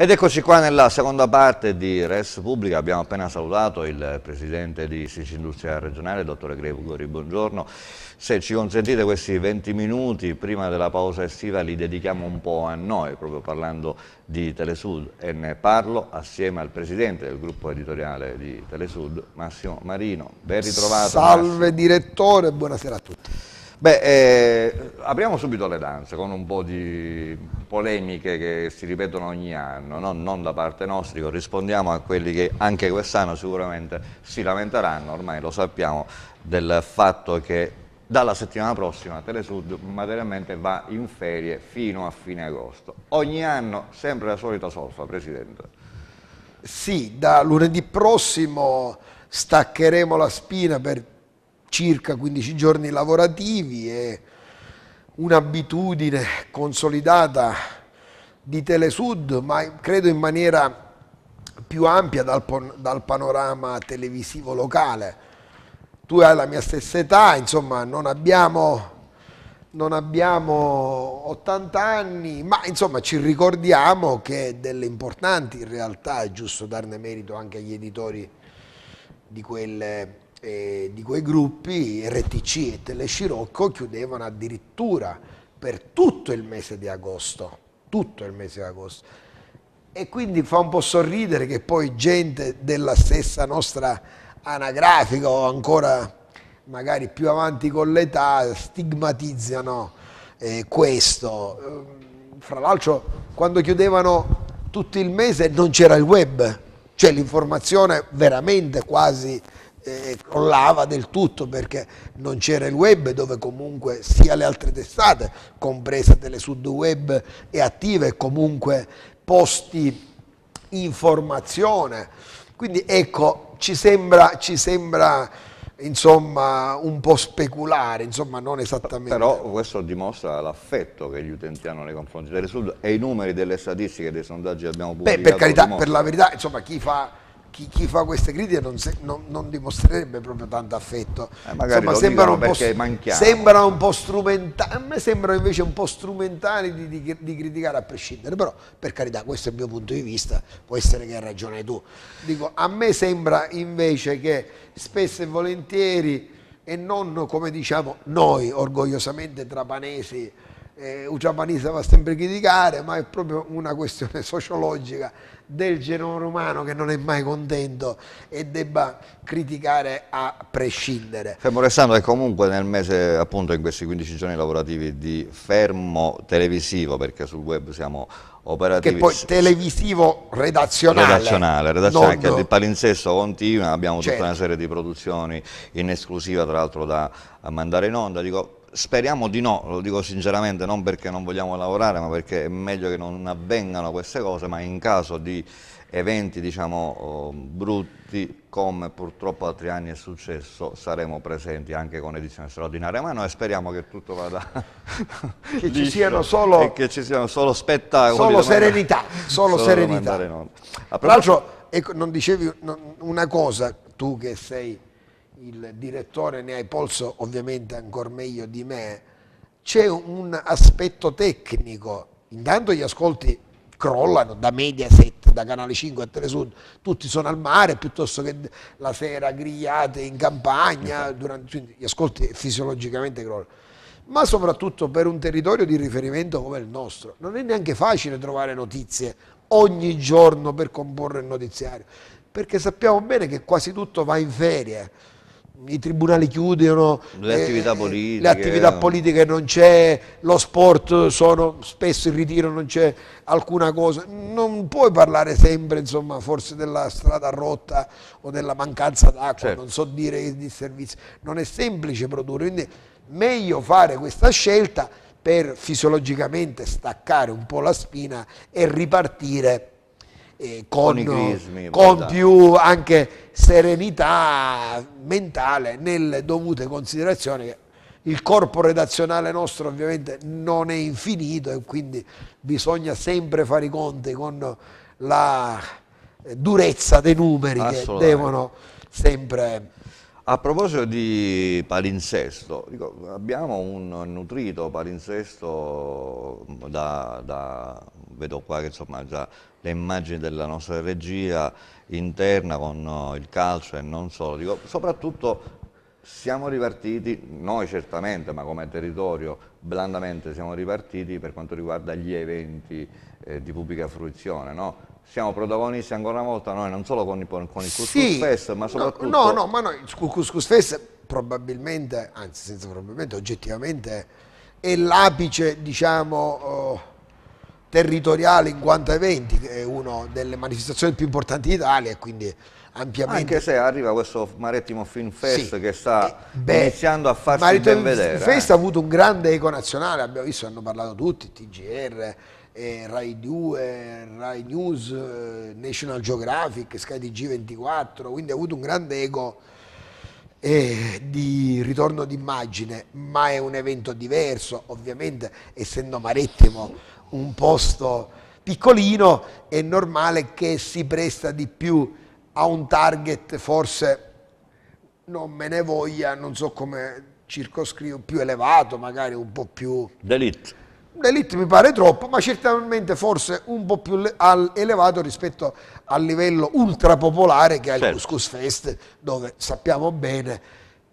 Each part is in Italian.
Ed eccoci qua nella seconda parte di Res Pubblica, abbiamo appena salutato il Presidente di Sicilia Sicindustria Regionale, Dottore Gregori, buongiorno. Se ci consentite questi 20 minuti prima della pausa estiva li dedichiamo un po' a noi, proprio parlando di Telesud e ne parlo assieme al Presidente del gruppo editoriale di Telesud, Massimo Marino. Ben ritrovato. Salve Massimo. direttore, buonasera a tutti. Beh, eh, apriamo subito le danze con un po' di polemiche che si ripetono ogni anno, no? non da parte nostra, corrispondiamo a quelli che anche quest'anno sicuramente si lamenteranno, ormai lo sappiamo, del fatto che dalla settimana prossima Telesud materialmente va in ferie fino a fine agosto. Ogni anno sempre la solita solfa, Presidente. Sì, da lunedì prossimo staccheremo la spina per circa 15 giorni lavorativi e un'abitudine consolidata di Telesud, ma credo in maniera più ampia dal, dal, panorama televisivo locale. Tu hai la mia stessa età, insomma, non abbiamo, non abbiamo 80 anni, ma insomma ci ricordiamo che delle importanti in realtà, è giusto darne merito anche agli editori di quelle eh, di quei gruppi, RTC e Telescirocco, chiudevano addirittura per tutto il mese di agosto, tutto il mese di agosto. E quindi fa un po' sorridere che poi gente della stessa nostra anagrafica o ancora magari più avanti con l'età stigmatizzano eh, questo. Ehm, fra l'altro quando chiudevano tutto il mese non c'era il web, cioè l'informazione veramente quasi crollava del tutto perché non c'era il web dove comunque sia le altre testate, compresa Telesud Web, e attive, comunque posti informazione. Quindi ecco, ci sembra, ci sembra insomma, un po' speculare, insomma, non esattamente. Però questo dimostra l'affetto che gli utenti hanno nei confronti del Sud e i numeri delle statistiche dei sondaggi che abbiamo pubblicato. Beh, per carità, per la verità, insomma, chi fa chi, chi fa queste critiche non, se, non, non, dimostrerebbe proprio tanto affetto. Eh, Insomma, sembrano un, sembra un po' strumentali, a me sembrano invece un po' strumentali di, di, di, criticare a prescindere, però per carità questo è il mio punto di vista, può essere che hai ragione tu. Dico, a me sembra invece che spesso e volentieri, e non come diciamo noi orgogliosamente trapanesi, eh, giapponese va sempre a criticare, ma è proprio una questione sociologica del genere umano che non è mai contento e debba criticare a prescindere. Fermo restando che comunque nel mese, appunto in questi 15 giorni lavorativi di fermo televisivo, perché sul web siamo operativi. Che poi televisivo redazionale. Redazionale, redazionale non... il palinsesto continua, abbiamo certo. tutta una serie di produzioni in esclusiva tra l'altro da mandare in onda. Dico, Speriamo di no, lo dico sinceramente, non perché non vogliamo lavorare, ma perché è meglio che non avvengano queste cose, ma in caso di eventi diciamo, oh, brutti come purtroppo altri anni è successo saremo presenti anche con edizione straordinaria ma noi speriamo che tutto vada che ci siano solo, che ci siano solo spettacoli solo serenità solo, solo serenità tra l'altro ecco, non dicevi una cosa tu che sei il direttore ne ha il polso ovviamente ancora meglio di me, c'è un aspetto tecnico, intanto gli ascolti crollano da Mediaset, da Canale 5 a Telesud, tutti sono al mare piuttosto che la sera grigliate in campagna, esatto. durante, gli ascolti fisiologicamente crollano. Ma soprattutto per un territorio di riferimento come il nostro, non è neanche facile trovare notizie ogni giorno per comporre il notiziario, perché sappiamo bene che quasi tutto va in ferie i tribunali chiudono, le eh, attività, eh, politiche, le attività politiche non c'è, lo sport sono spesso in ritiro, non c'è alcuna cosa. Non puoi parlare sempre, insomma, forse della strada rotta o della mancanza d'acqua, certo. non so dire di servizi. Non è semplice produrre, quindi meglio fare questa scelta per fisiologicamente staccare un po' la spina e ripartire eh, con, con, con più anche serenità mentale nelle dovute considerazioni il corpo redazionale nostro ovviamente non è infinito e quindi bisogna sempre fare i conti con la eh, durezza dei numeri che devono sempre... A proposito di palinsesto, abbiamo un nutrito palinsesto da, da vedo qua che insomma già le immagini della nostra regia interna con eh, il calcio e non solo, Dico, soprattutto siamo ripartiti, noi certamente, ma come territorio blandamente siamo ripartiti per quanto riguarda gli eventi eh, di pubblica fruizione, no? Siamo protagonisti ancora una volta noi non solo con, con il Cuscus sì, Fest, ma soprattutto... No, no, ma noi il Cuscus Fest probabilmente, anzi senza probabilmente, oggettivamente è l'apice, diciamo... Oh, territoriale in quanto eventi, che è una delle manifestazioni più importanti d'Italia quindi ampiamente... Anche se arriva questo Marittimo Film Fest sì. che sta eh, Beh, iniziando a farsi Marittimo Film Fest eh. ha avuto un grande eco nazionale, abbiamo visto, hanno parlato tutti, TGR, eh, Rai 2, Rai News, eh, National Geographic, Sky TG24, quindi ha avuto un grande eco eh, di ritorno d'immagine, ma è un evento diverso, ovviamente essendo Marittimo un posto piccolino, è normale che si presta di più a un target forse, non me ne voglia, non so come circoscrivo, più elevato, magari un po' più... D'elite. L'elite mi pare troppo, ma certamente forse un po' più elevato rispetto al livello ultrapopolare che è il certo. Couscous Fest, dove sappiamo bene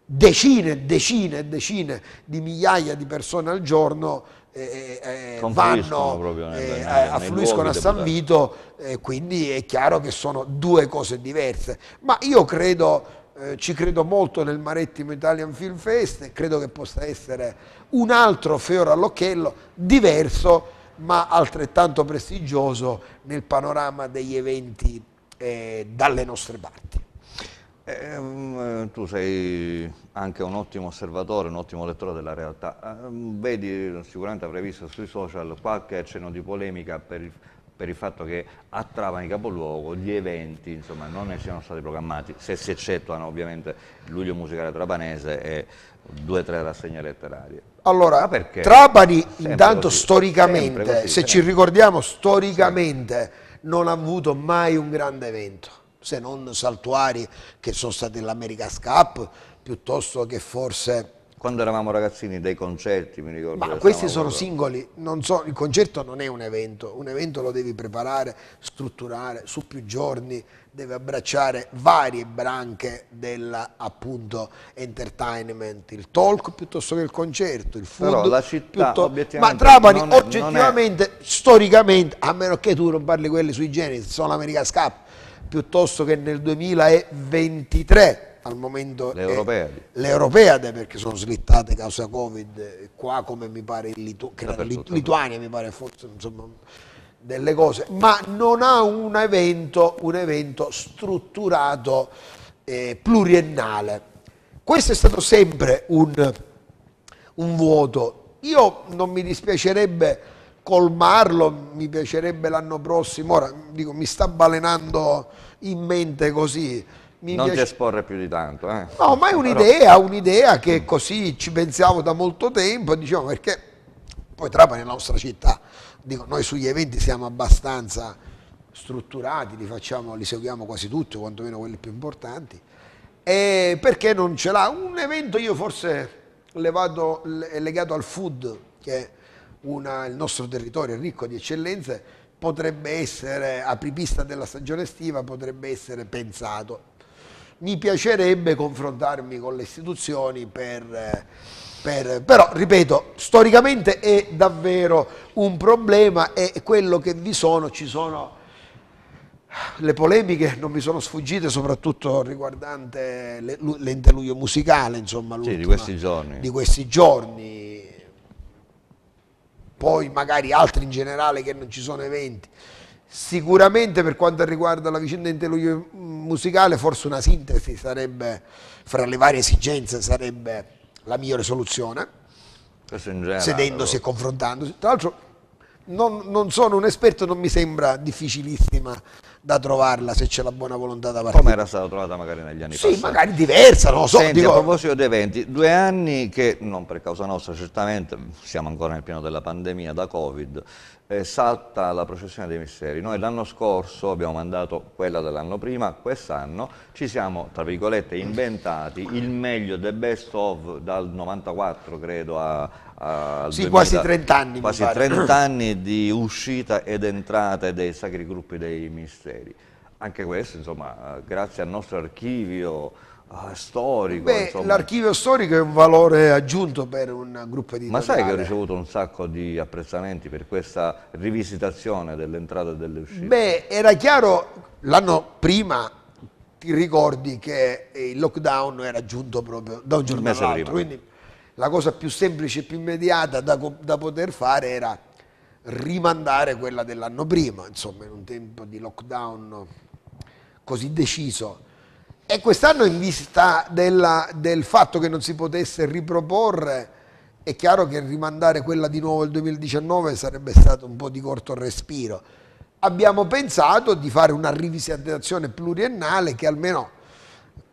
decine, decine, decine di migliaia di persone al giorno eh, vanno, proprio eh, nel, eh, nel, affluiscono a San deputati. Vito, quindi è chiaro che sono due cose diverse. Ma io credo... Eh, ci credo molto nel Marettimo Italian Film Fest credo che possa essere un altro fiore all'occhiello diverso ma altrettanto prestigioso nel panorama degli eventi eh, dalle nostre parti. Eh, ehm, eh, tu sei anche un ottimo osservatore, un ottimo lettore della realtà. Eh, vedi, sicuramente avrai visto sui social qualche accenno di polemica per il, per il fatto che a Trapani Capoluogo gli eventi insomma, non ne siano stati programmati, se si eccettuano ovviamente il luglio musicale trapanese e due o tre rassegne letterarie. Allora, Trapani sempre intanto così, storicamente, così, se ci ricordiamo storicamente, sempre. non ha avuto mai un grande evento se non saltuari che sono stati l'America Cup, piuttosto che forse... Quando eravamo ragazzini dei concerti, mi ricordo. Ma questi sono proprio... singoli, so, il concerto non è un evento, un evento lo devi preparare, strutturare su più giorni, deve abbracciare varie branche dell'appunto entertainment, il talk piuttosto che il concerto, il food. Però la città piuttosto... Ma Trapani oggettivamente, è... storicamente, a meno che tu non parli quelli sui generi, sono l'America Cup, piuttosto che nel 2023 al momento le europeade. le europeade perché sono slittate causa covid qua come mi pare in Litu Lituania mi pare forse insomma delle cose ma non ha un evento, un evento strutturato eh, pluriennale questo è stato sempre un, un vuoto io non mi dispiacerebbe colmarlo mi piacerebbe l'anno prossimo, ora dico, mi sta balenando in mente così. Mi non piace... ti esporre più di tanto. Eh. No, ma è un'idea, un'idea che così ci pensiamo da molto tempo, diciamo perché poi Trapani è la nostra città, dico, noi sugli eventi siamo abbastanza strutturati, li, facciamo, li seguiamo quasi tutti, quantomeno quelli più importanti, e perché non ce l'ha? Un evento io forse levato, legato al food, che una, il nostro territorio è ricco di eccellenze, potrebbe essere apripista della stagione estiva, potrebbe essere pensato. Mi piacerebbe confrontarmi con le istituzioni per, per, però, ripeto, storicamente è davvero un problema e quello che vi sono, ci sono le polemiche non mi sono sfuggite, soprattutto riguardante l'ente luglio musicale, insomma, sì, di questi giorni. Di questi giorni poi magari altri in generale che non ci sono eventi. Sicuramente per quanto riguarda la vicenda interludio musicale, forse una sintesi sarebbe, fra le varie esigenze, sarebbe la migliore soluzione, generale, sedendosi però. e confrontandosi. Tra l'altro non, non sono un esperto, non mi sembra difficilissima da trovarla se c'è la buona volontà da parte. Come era stata trovata magari negli anni sì, passati? Sì, magari diversa, non lo so. Senti, dico... a proposito dei eventi, due anni che, non per causa nostra certamente, siamo ancora nel pieno della pandemia da Covid, eh, salta la processione dei misteri. Noi l'anno scorso abbiamo mandato quella dell'anno prima, quest'anno ci siamo, tra virgolette, inventati il meglio, the best of, dal 94 credo a, eh, al sì, 2000, quasi 30 anni. Quasi 30 anni di uscita ed entrata dei sacri gruppi dei misteri. Anche questo, insomma, eh, grazie al nostro archivio uh, storico. l'archivio storico è un valore aggiunto per un gruppo di Ma sai che ho ricevuto un sacco di apprezzamenti per questa rivisitazione dell'entrata e delle uscite? Beh, era chiaro l'anno prima ti ricordi che il lockdown era giunto proprio da un giorno all'altro, quindi la cosa più semplice e più immediata da, da poter fare era rimandare quella dell'anno prima, insomma in un tempo di lockdown così deciso. E quest'anno in vista della, del fatto che non si potesse riproporre, è chiaro che rimandare quella di nuovo il 2019 sarebbe stato un po' di corto respiro. Abbiamo pensato di fare una rivisitazione pluriennale che almeno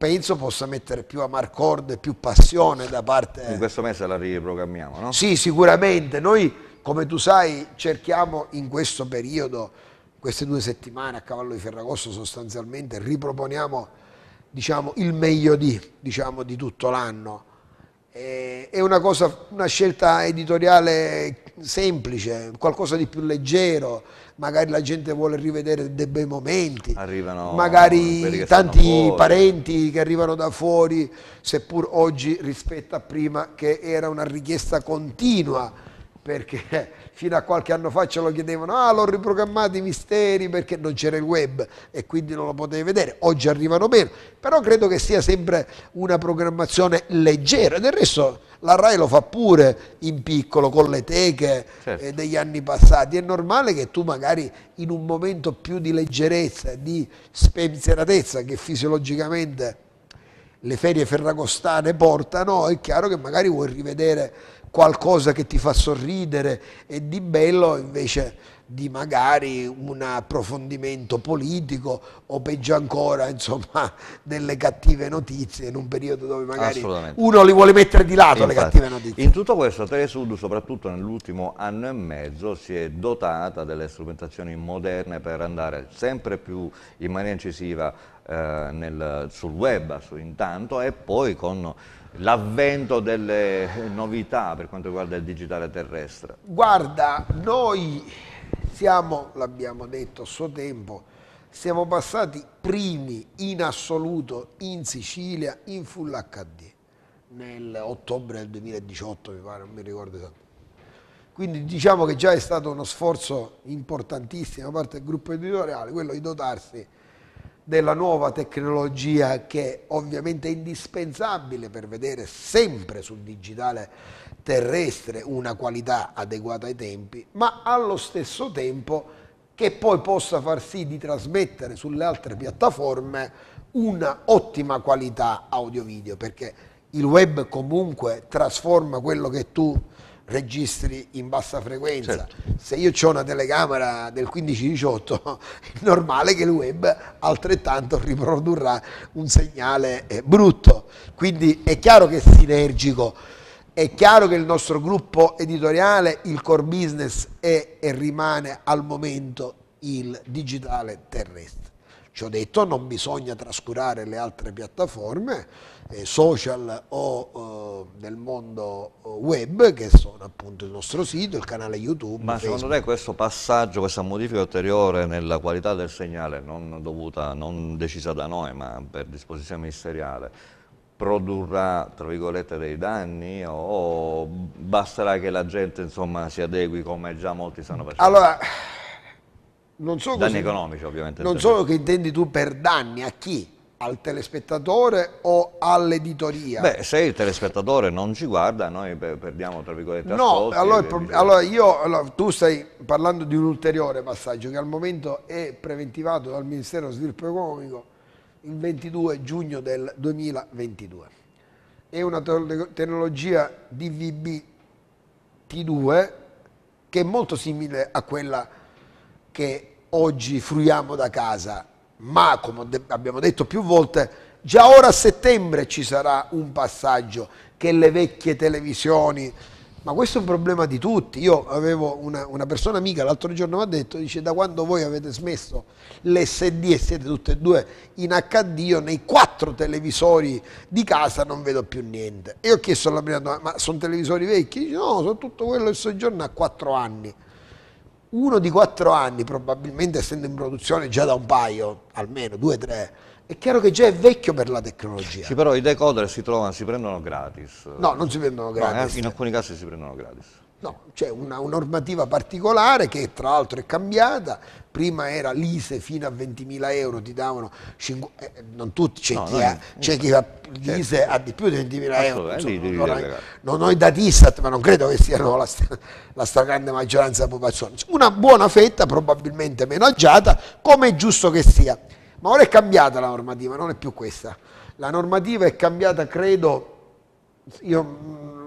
penso possa mettere più amarcord, più passione da parte... In questo mese la riprogrammiamo, no? Sì, sicuramente. Noi come tu sai cerchiamo in questo periodo, queste due settimane a cavallo di Ferragosto sostanzialmente riproponiamo diciamo, il meglio di, diciamo, di tutto l'anno. È una, cosa, una scelta editoriale semplice, qualcosa di più leggero, magari la gente vuole rivedere dei bei momenti, Arrivano magari tanti parenti che arrivano da fuori, seppur oggi rispetto a prima che era una richiesta continua, perché fino a qualche anno fa ce lo chiedevano, ah l'ho riprogrammato i misteri perché non c'era il web e quindi non lo potevi vedere, oggi arrivano meno, però credo che sia sempre una programmazione leggera, del resto la RAI lo fa pure in piccolo con le teche eh, certo. degli anni passati, è normale che tu magari in un momento più di leggerezza, di spensieratezza che fisiologicamente le ferie ferragostane portano, è chiaro che magari vuoi rivedere qualcosa che ti fa sorridere e di bello invece di magari un approfondimento politico o peggio ancora insomma delle cattive notizie in un periodo dove magari uno li vuole mettere di lato Infatti, le cattive notizie. In tutto questo Telesud soprattutto nell'ultimo anno e mezzo si è dotata delle strumentazioni moderne per andare sempre più in maniera incisiva eh, nel, sul web su, intanto e poi con l'avvento delle novità per quanto riguarda il digitale terrestre? Guarda, noi siamo, l'abbiamo detto a suo tempo, siamo passati primi in assoluto in Sicilia in Full HD nell'ottobre del 2018 mi pare, non mi ricordo esattamente. Quindi diciamo che già è stato uno sforzo importantissimo da parte del gruppo editoriale, quello di dotarsi della nuova tecnologia che ovviamente è indispensabile per vedere sempre sul digitale terrestre una qualità adeguata ai tempi, ma allo stesso tempo che poi possa far sì di trasmettere sulle altre piattaforme una ottima qualità audio-video, perché il web comunque trasforma quello che tu registri in bassa frequenza. Certo. Se io ho una telecamera del 15-18, è normale che il web altrettanto riprodurrà un segnale eh, brutto. Quindi è chiaro che è sinergico, è chiaro che il nostro gruppo editoriale, il core business è e rimane al momento il digitale terrestre. Ci ho detto non bisogna trascurare le altre piattaforme eh, social o eh, del mondo eh, web che sono appunto il nostro sito, il canale YouTube. Ma Facebook. secondo te questo passaggio, questa modifica ulteriore nella qualità del segnale non dovuta, non decisa da noi ma per disposizione ministeriale produrrà tra virgolette dei danni o basterà che la gente insomma si adegui come già molti stanno facendo? Allora non so danni così, economici ovviamente. Non so che intendi tu per danni, a chi? Al telespettatore o all'editoria? Beh, se il telespettatore non ci guarda, noi perdiamo tra virgolette No, allora, diciamo... allora, io, allora, tu stai parlando di un ulteriore passaggio che al momento è preventivato dal Ministero dello Sviluppo Economico il 22 giugno del 2022. È una tecnologia DVB-T2 che è molto simile a quella che oggi fruiamo da casa, ma come abbiamo detto più volte, già ora a settembre ci sarà un passaggio che le vecchie televisioni, ma questo è un problema di tutti. Io avevo una, una persona amica l'altro giorno mi ha detto, dice da quando voi avete smesso l'SD e siete tutte e due in HD, io nei quattro televisori di casa non vedo più niente. E ho chiesto alla prima domanda, ma sono televisori vecchi? Dice no, sono tutto quello che soggiorna a quattro anni uno di quattro anni, probabilmente essendo in produzione già da un paio, almeno due o tre, è chiaro che già è vecchio per la tecnologia. Sì, però i decoder si trovano, si prendono gratis. No, non si prendono gratis. No, eh, in alcuni casi si prendono gratis. No, c'è una, una normativa particolare che tra l'altro è cambiata, prima era l'ISE fino a 20.000 euro, ti davano, eh, eh, non tutti, c'è no, chi, noi, ha, eh, c'è chi eh, certo. ha l'ISE certo. a di più di 20.000 euro, insomma, non, non, non, ho i dati ISTAT ma non credo che siano la, la stragrande maggioranza della popolazione, una buona fetta probabilmente meno agiata come è giusto che sia, ma ora è cambiata la normativa, non è più questa, la normativa è cambiata credo, io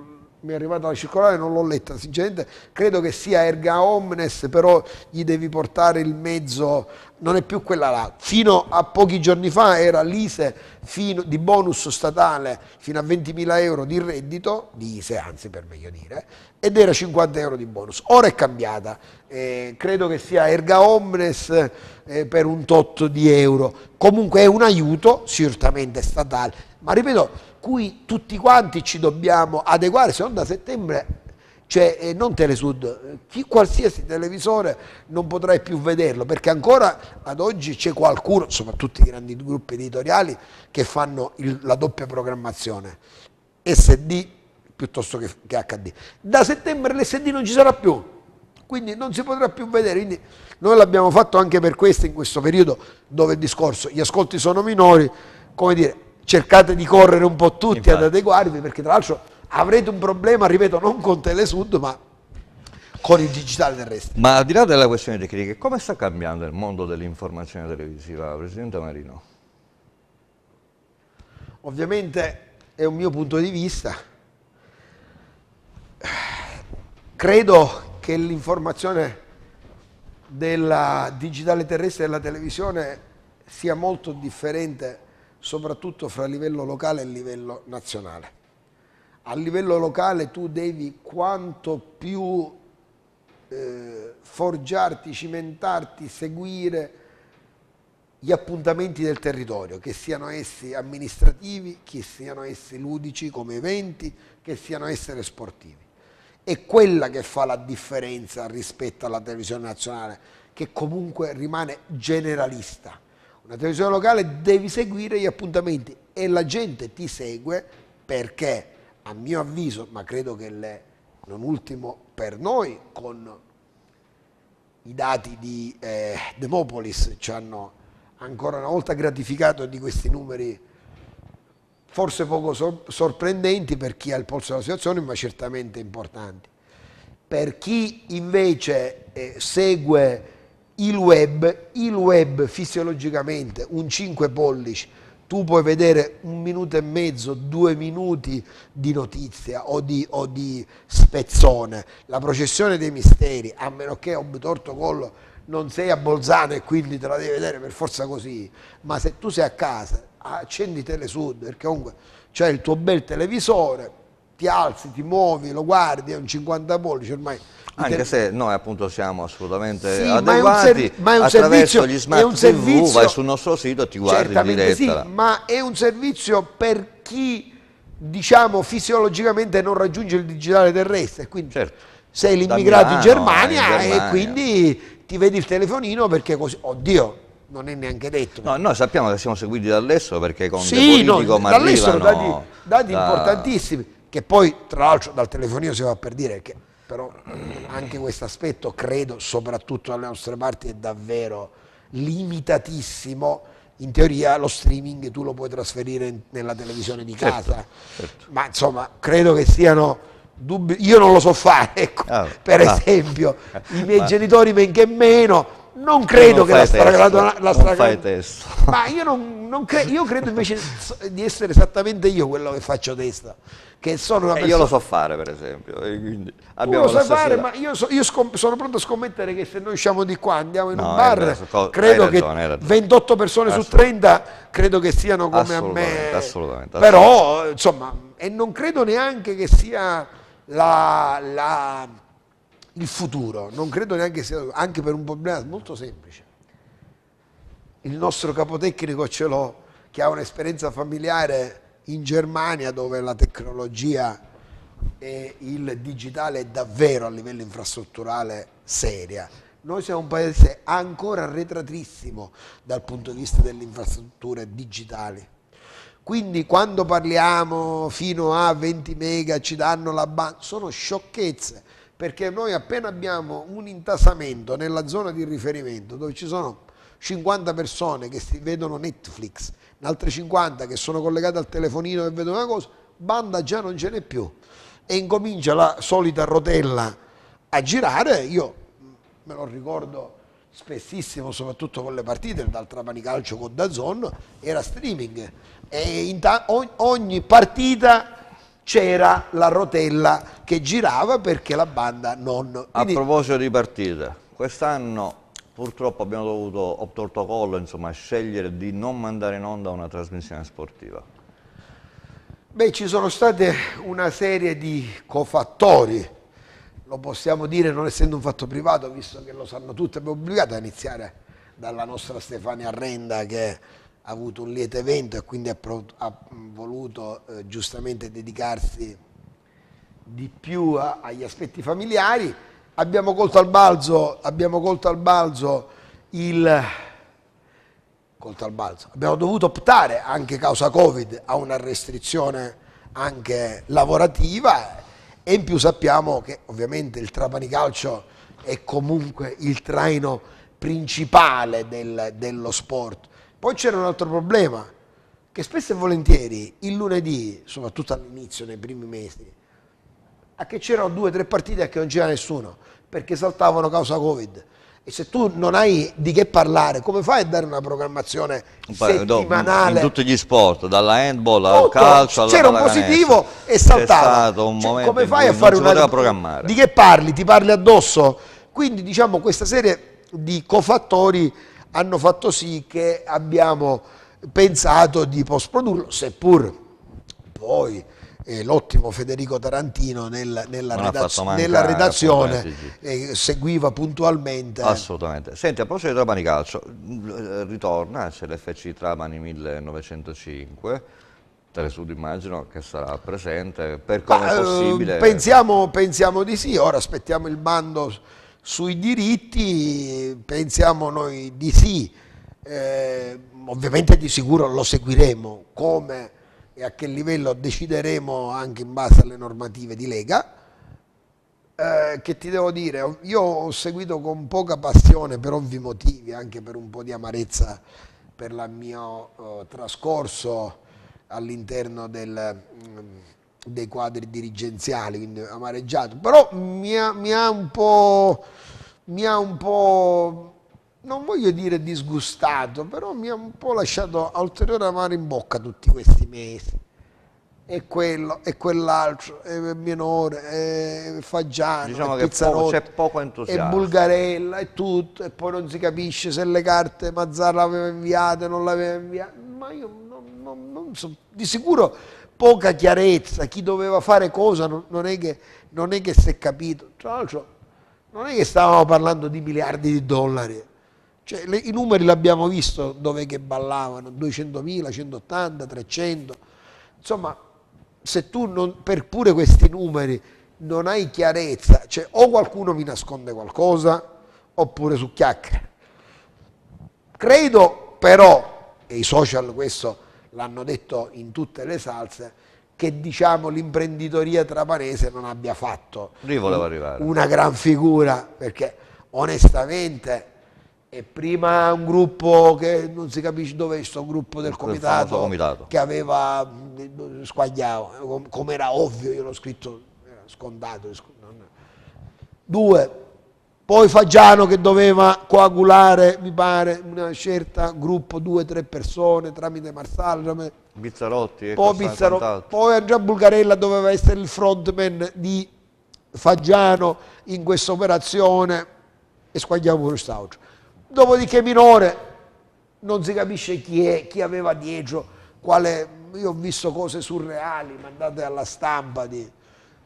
mi è arrivata la circolare, non l'ho letta, sinceramente credo che sia erga omnes, però gli devi portare il mezzo, non è più quella là. Fino a pochi giorni fa era l'ISE fino, di bonus statale fino a 20.000 euro di reddito, di ISE anzi per meglio dire, ed era 50 euro di bonus. Ora è cambiata, eh, credo che sia erga omnes eh, per un tot di euro. Comunque è un aiuto certamente statale, ma ripeto cui tutti quanti ci dobbiamo adeguare, se non da settembre cioè eh, non Telesud, chi, qualsiasi televisore non potrai più vederlo, perché ancora ad oggi c'è qualcuno, soprattutto i grandi gruppi editoriali, che fanno il, la doppia programmazione, SD piuttosto che, che HD. Da settembre l'SD non ci sarà più, quindi non si potrà più vedere, quindi noi l'abbiamo fatto anche per questo, in questo periodo dove il discorso, gli ascolti sono minori, come dire, cercate di correre un po' tutti Infatti. ad adeguarvi perché tra l'altro avrete un problema, ripeto, non con Telesud ma con il digitale del resto. Ma al di là della questione tecnica, come sta cambiando il mondo dell'informazione televisiva, Presidente Marino? Ovviamente è un mio punto di vista. Credo che l'informazione della digitale terrestre e della televisione sia molto differente soprattutto fra livello locale e livello nazionale. A livello locale tu devi quanto più eh, forgiarti, cimentarti, seguire gli appuntamenti del territorio, che siano essi amministrativi, che siano essi ludici come eventi, che siano essere sportivi. È quella che fa la differenza rispetto alla televisione nazionale, che comunque rimane generalista una televisione locale devi seguire gli appuntamenti e la gente ti segue perché, a mio avviso, ma credo che le, non ultimo per noi, con i dati di eh, Demopolis ci hanno ancora una volta gratificato di questi numeri forse poco sor sorprendenti per chi ha il polso della situazione, ma certamente importanti. Per chi invece eh, segue il web, il web fisiologicamente, un 5 pollici, tu puoi vedere un minuto e mezzo, due minuti di notizia o di, o di spezzone. La processione dei misteri, a meno che a un torto collo non sei a Bolzano e quindi te la devi vedere per forza così, ma se tu sei a casa, accendi Telesud, perché comunque c'è il tuo bel televisore, ti alzi, ti muovi, lo guardi, è un 50 pollici ormai. Anche se noi appunto siamo assolutamente sì, adeguati, ma è un, ma è un attraverso servizio, gli smart è un servizio, TV vai sul nostro sito e ti guardi in diretta. Sì, ma è un servizio per chi diciamo fisiologicamente non raggiunge il digitale terrestre, quindi certo. sei l'immigrato in, in, Germania e quindi ti vedi il telefonino perché così, oddio, non è neanche detto. No, noi sappiamo che siamo seguiti dall'estero perché con sì, no, dall'estero dati, dati da... importantissimi che poi tra l'altro dal telefonino si va per dire che però anche questo aspetto credo soprattutto dalle nostre parti è davvero limitatissimo in teoria lo streaming tu lo puoi trasferire in, nella televisione di certo, casa certo, certo. ma insomma credo che siano dubbi io non lo so fare ecco, ah, per ah, esempio i ah. miei ah, genitori men che meno non credo non che la stragrande... La stragrande ma io, non, non cre, io credo invece di essere esattamente io quello che faccio testa. Che sono persona, eh, io lo so fare per esempio. lo so fare, ma io, so, io sono pronto a scommettere che se noi usciamo di qua, andiamo in no, un bar, vero, credo ragione, che 28 persone su 30 credo che siano come a me. Assolutamente, assolutamente. Però, insomma, e non credo neanche che sia la, la il futuro, non credo neanche sia, anche per un problema molto semplice. Il nostro capotecnico ce l'ho, che ha un'esperienza familiare in Germania dove la tecnologia e il digitale è davvero a livello infrastrutturale seria. Noi siamo un paese ancora arretratissimo dal punto di vista delle infrastrutture digitali. Quindi quando parliamo fino a 20 mega ci danno la banca, sono sciocchezze perché noi appena abbiamo un intasamento nella zona di riferimento dove ci sono 50 persone che vedono Netflix, altre 50 che sono collegate al telefonino e vedono una cosa, banda già non ce n'è più e incomincia la solita rotella a girare, io me lo ricordo spessissimo, soprattutto con le partite, d'altra panicalcio con Dazon, era streaming e ogni partita c'era la rotella che girava perché la banda non... Quindi... A proposito di partita, quest'anno purtroppo abbiamo dovuto, ho torto collo, insomma, scegliere di non mandare in onda una trasmissione sportiva. Beh, ci sono state una serie di cofattori, lo possiamo dire non essendo un fatto privato, visto che lo sanno tutti, abbiamo obbligato a iniziare dalla nostra Stefania Renda che ha avuto un lieto evento e quindi ha, ha mm, voluto eh, giustamente dedicarsi di più a, agli aspetti familiari. Abbiamo colto al balzo, abbiamo colto al balzo il... colto al balzo. Abbiamo dovuto optare anche causa Covid a una restrizione anche lavorativa e in più sappiamo che ovviamente il Trapani Calcio è comunque il traino principale del, dello sport poi c'era un altro problema, che spesso e volentieri il lunedì, soprattutto all'inizio, nei primi mesi, a che c'erano due o tre partite a che non c'era nessuno, perché saltavano causa Covid. E se tu non hai di che parlare, come fai a dare una programmazione settimanale? In tutti gli sport, dalla handball al Tutto, calcio alla C'era un positivo e saltava. Un cioè, come fai a fare una programmare? Di che parli? Ti parli addosso? Quindi diciamo questa serie di cofattori hanno fatto sì che abbiamo pensato di post-produrlo, seppur poi eh, l'ottimo Federico Tarantino nel, nella, redaz nella, redazione eh, seguiva puntualmente. Assolutamente. Senti, a proposito di Trapani Calcio, eh, ritorna, c'è l'FC Trapani 1905, Telesud immagino che sarà presente, per come Ma, eh, possibile. Pensiamo, pensiamo di sì, ora aspettiamo il bando sui diritti pensiamo noi di sì, eh, ovviamente di sicuro lo seguiremo, come e a che livello decideremo anche in base alle normative di Lega. Eh, che ti devo dire, io ho seguito con poca passione per ovvi motivi, anche per un po' di amarezza per il mio eh, trascorso all'interno del, dei quadri dirigenziali, quindi amareggiato, però mi ha, mi ha un po', mi ha un po', non voglio dire disgustato, però mi ha un po' lasciato ulteriore amaro in bocca tutti questi mesi e quello e quell'altro e Minore e Faggiano diciamo e poco, c'è poco entusiasmo e Bulgarella e tutto e poi non si capisce se le carte Mazzara l'aveva inviate non l'aveva inviate ma io non, non, non so di sicuro poca chiarezza, chi doveva fare cosa non, non, è, che, non è che si è capito. Tra l'altro non è che stavamo parlando di miliardi di dollari, cioè, le, i numeri l'abbiamo visto dove che ballavano, 200.000, 180, 300, insomma se tu non, per pure questi numeri non hai chiarezza, cioè o qualcuno mi nasconde qualcosa oppure su chiacchiere. Credo però, e i social questo l'hanno detto in tutte le salse, che diciamo, l'imprenditoria trapanese non abbia fatto una gran figura, perché onestamente e prima un gruppo che non si capisce dove è sto gruppo del comitato, comitato, che aveva squagliato, come era ovvio, io l'ho scritto, era scontato. Due, poi Fagiano che doveva coagulare, mi pare, una certa gruppo, due, o tre persone tramite Marsal. Bizzarotti. Ecco, poi, Bizzaro, poi Andrea Bulgarella doveva essere il frontman di Fagiano in questa operazione e squagliamo pure quest'altro. Dopodiché Minore non si capisce chi è, chi aveva dietro, quale... Io ho visto cose surreali mandate alla stampa di,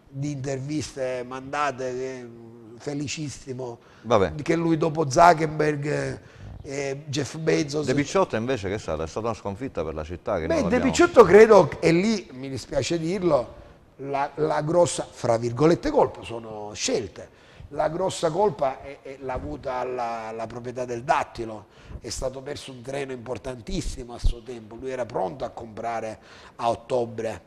di interviste mandate che felicissimo Vabbè. che lui dopo Zuckerberg e Jeff Bezos De Picciotto invece che è stata? È stata una sconfitta per la città che Beh, De Picciotto credo, e lì mi dispiace dirlo la, la, grossa, fra virgolette, colpa sono scelte. La grossa colpa l'ha avuta la, la, proprietà del dattilo, è stato perso un treno importantissimo a suo tempo, lui era pronto a comprare a ottobre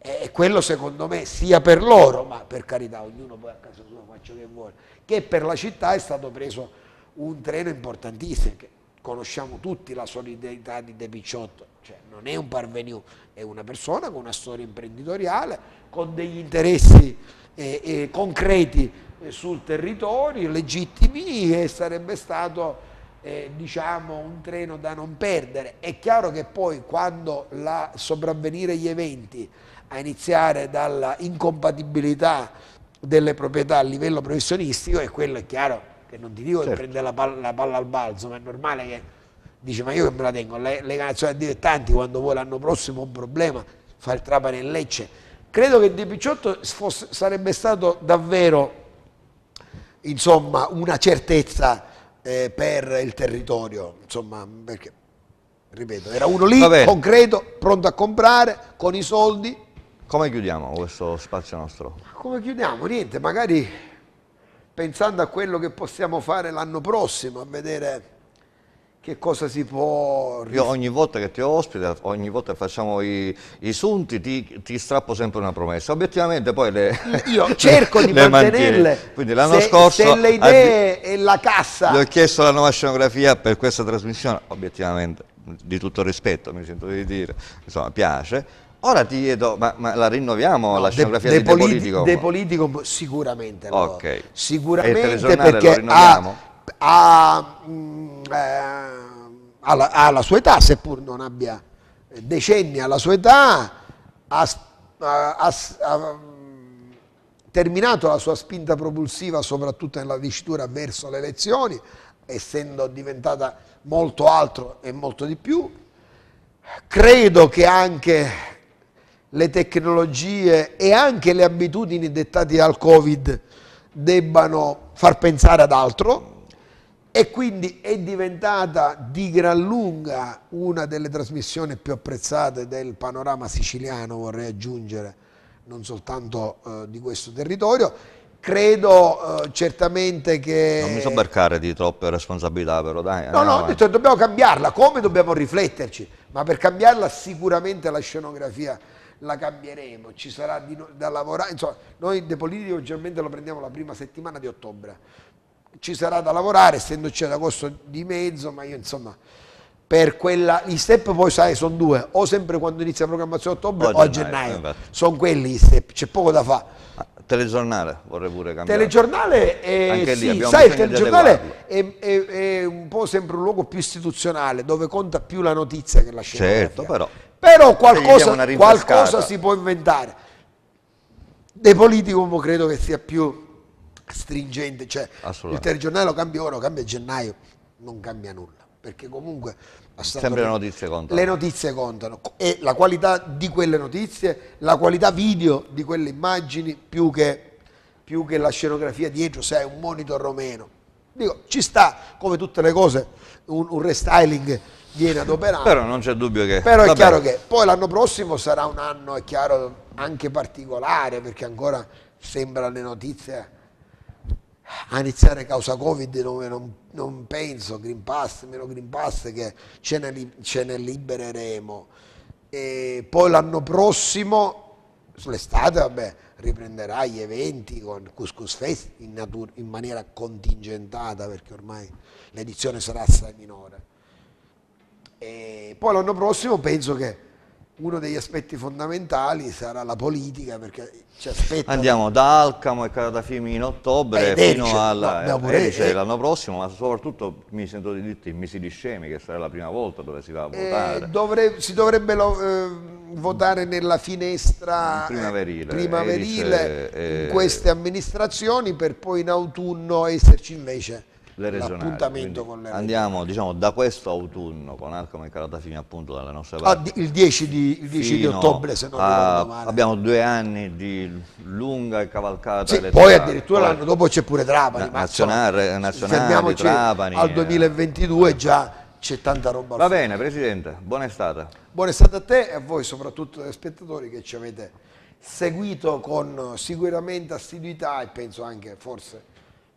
e quello secondo me sia per loro, ma per carità ognuno poi a casa sua fa ciò che vuole, che per la città è stato preso un treno importantissimo, che conosciamo tutti la solidarietà di De Picciotto, cioè non è un parvenu, è una persona con una storia imprenditoriale, con degli interessi eh, eh, concreti eh, sul territorio, legittimi e sarebbe stato eh, diciamo un treno da non perdere. È chiaro che poi quando la, sopravvenire gli eventi a iniziare dalla incompatibilità delle proprietà a livello professionistico e quello è chiaro che non ti dico certo. che prende la palla, la palla al balzo, ma è normale che dice ma io che me la tengo, le, le canzoni dilettanti quando vuoi l'anno prossimo un problema, fa il trapano in Lecce. Credo che De Picciotto fosse, sarebbe stato davvero insomma, una certezza eh, per il territorio, insomma, perché, ripeto, era uno lì, concreto, pronto a comprare, con i soldi, come chiudiamo questo spazio nostro? Come chiudiamo? Niente, magari pensando a quello che possiamo fare l'anno prossimo, a vedere che cosa si può... Io ogni volta che ti ospita, ogni volta che facciamo i, i sunti, ti, ti, strappo sempre una promessa. Obiettivamente poi le... Io cerco di mantenerle. Mantieni. Quindi l'anno scorso... Se le idee e la cassa... Gli ho chiesto la nuova scenografia per questa trasmissione, obiettivamente, di tutto rispetto mi sento di dire, insomma piace Ora ti chiedo, ma, ma la rinnoviamo no, la scenografia de, de di politi Politico? De Politico boh, sicuramente no. Okay. Sicuramente perché ha, ha, mh, mm, eh, ha, la, ha, la, sua età, seppur non abbia decenni alla sua età, ha mm, terminato la sua spinta propulsiva soprattutto nella dicitura verso le elezioni, essendo diventata molto altro e molto di più. Credo che anche le tecnologie e anche le abitudini dettate dal Covid debbano far pensare ad altro e quindi è diventata di gran lunga una delle trasmissioni più apprezzate del panorama siciliano, vorrei aggiungere, non soltanto eh, di questo territorio. Credo eh, certamente che... Non mi so barcare di troppe responsabilità però, dai. No, no, detto dobbiamo cambiarla, come dobbiamo rifletterci, ma per cambiarla sicuramente la scenografia la cambieremo, ci sarà no, da lavorare, insomma noi De Politico generalmente lo prendiamo la prima settimana di ottobre, ci sarà da lavorare essendoci ad agosto di mezzo, ma io insomma per quella, gli step poi sai sono due, o sempre quando inizia la programmazione a ottobre o, o a gennaio, gennaio. sono quelli gli step, c'è poco da fare. Ah, telegiornale vorrei pure cambiare. Telegiornale è, sì, sai, il telegiornale è, è, è, un po' sempre un luogo più istituzionale dove conta più la notizia che la scelta. Certo, però. Però qualcosa, qualcosa si può inventare. De Politicum credo che sia più stringente, cioè il telegiornale lo cambia ora, cambia gennaio, non cambia nulla, perché comunque sempre le notizie contano. Le notizie contano e la qualità di quelle notizie, la qualità video di quelle immagini più che, più che la scenografia dietro, se hai un monitor romeno. Dico, ci sta come tutte le cose un, un restyling viene adoperato. Però non c'è dubbio che... Però Vabbè. è chiaro che poi l'anno prossimo sarà un anno, è chiaro, anche particolare, perché ancora sembra le notizie a iniziare causa Covid dove non, non penso, Green Pass, meno Green Pass, che ce ne, ce ne libereremo. E poi l'anno prossimo, sull'estate, vabbè, riprenderà gli eventi con Couscous Fest in, in maniera contingentata perché ormai l'edizione sarà assai minore. E poi l'anno prossimo penso che uno degli aspetti fondamentali sarà la politica perché ci aspetta andiamo da Alcamo e Caratafimi in ottobre eh, fino all'anno eh. l'anno prossimo ma soprattutto mi sento di dirti in mesi di scemi che sarà la prima volta dove si va a eh, votare eh, dovrebbe, si dovrebbe eh, votare nella finestra primaverile, primaverile in queste amministrazioni per poi in autunno esserci invece le regionali. Le andiamo diciamo, diciamo, da questo autunno con Arcom e Caratafimi appunto dalle nostre ah, parti. Ah, il 10 di, il 10 di ottobre se non a, ricordo male. Abbiamo due anni di lunga cavalcata sì, Poi addirittura l'anno dopo c'è pure Trapani. Na, nazionale, nazionale Trapani. Al 2022 eh, già c'è tanta roba. Va bene Presidente, buona estate. Buona estate a te e a voi soprattutto agli spettatori che ci avete seguito con sicuramente assiduità e penso anche forse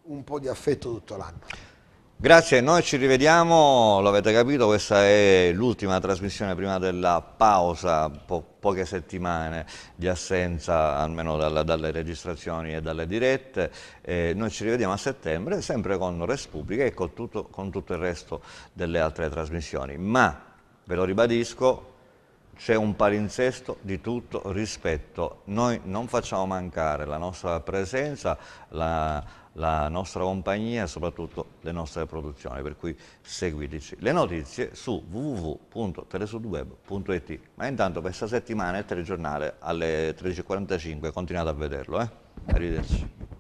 un po' di affetto tutto l'anno. Grazie, noi ci rivediamo, lo avete capito, questa è l'ultima trasmissione prima della pausa, po poche settimane di assenza almeno dalla, dalle registrazioni e dalle dirette. Eh, noi ci rivediamo a settembre sempre con Respubblica e con tutto, con tutto il resto delle altre trasmissioni, ma ve lo ribadisco, c'è un palinsesto di tutto rispetto. Noi non facciamo mancare la nostra presenza, la la nostra compagnia e soprattutto le nostre produzioni, per cui seguiteci. Le notizie su www.telesudweb.it, ma intanto questa settimana il telegiornale alle 13.45, continuate a vederlo. Eh? Arrivederci.